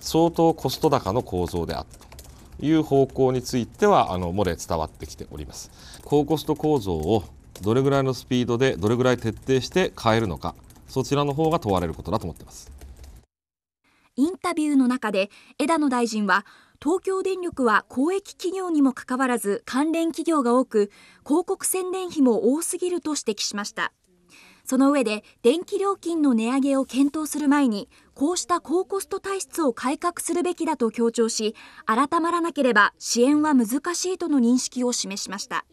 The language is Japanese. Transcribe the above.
相当コスト高の構造であったという方向についてはあの漏れ伝わってきております。高コスト構造をどれぐらいのスピードでどれぐらい徹底して変えるのかそちらの方が問われることだと思ってますインタビューの中で枝野大臣は東京電力は公益企業にもかかわらず関連企業が多く広告宣伝費も多すぎると指摘しましたその上で電気料金の値上げを検討する前にこうした高コスト体質を改革するべきだと強調し改まらなければ支援は難しいとの認識を示しました。